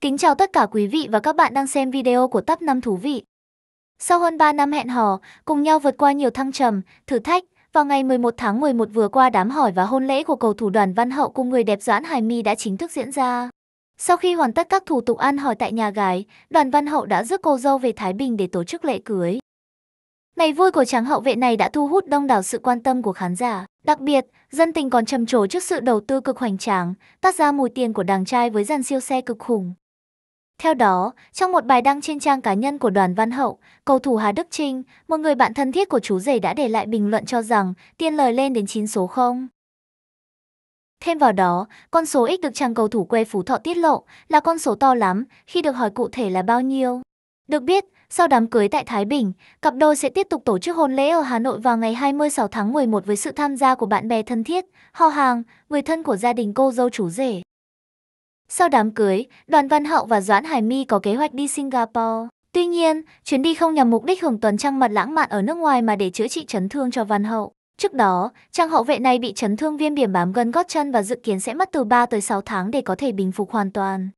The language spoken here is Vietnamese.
Kính chào tất cả quý vị và các bạn đang xem video của Top 5 Thú Vị. Sau hơn 3 năm hẹn hò, cùng nhau vượt qua nhiều thăng trầm, thử thách, vào ngày 11 tháng 11 vừa qua đám hỏi và hôn lễ của cầu thủ đoàn Văn Hậu cùng người đẹp Doãn Hải My đã chính thức diễn ra. Sau khi hoàn tất các thủ tục ăn hỏi tại nhà gái, đoàn Văn Hậu đã rước cô dâu về Thái Bình để tổ chức lễ cưới. Ngày vui của chàng hậu vệ này đã thu hút đông đảo sự quan tâm của khán giả. Đặc biệt, dân tình còn trầm trồ trước sự đầu tư cực hoành tráng, tác ra mùi tiền của đàng trai với dàn siêu xe cực khủng. Theo đó, trong một bài đăng trên trang cá nhân của đoàn Văn Hậu, cầu thủ Hà Đức Trinh, một người bạn thân thiết của chú rể đã để lại bình luận cho rằng tiên lời lên đến 9 số 0. Thêm vào đó, con số ít được chàng cầu thủ quê Phú Thọ tiết lộ là con số to lắm khi được hỏi cụ thể là bao nhiêu. Được biết, sau đám cưới tại Thái Bình, cặp đôi sẽ tiếp tục tổ chức hôn lễ ở Hà Nội vào ngày 26 tháng 11 với sự tham gia của bạn bè thân thiết, họ hàng, người thân của gia đình cô dâu chú rể. Sau đám cưới, đoàn Văn Hậu và Doãn Hải My có kế hoạch đi Singapore. Tuy nhiên, chuyến đi không nhằm mục đích hưởng tuần trăng mật lãng mạn ở nước ngoài mà để chữa trị chấn thương cho Văn Hậu. Trước đó, trang hậu vệ này bị chấn thương viêm biển bám gần gót chân và dự kiến sẽ mất từ 3 tới 6 tháng để có thể bình phục hoàn toàn.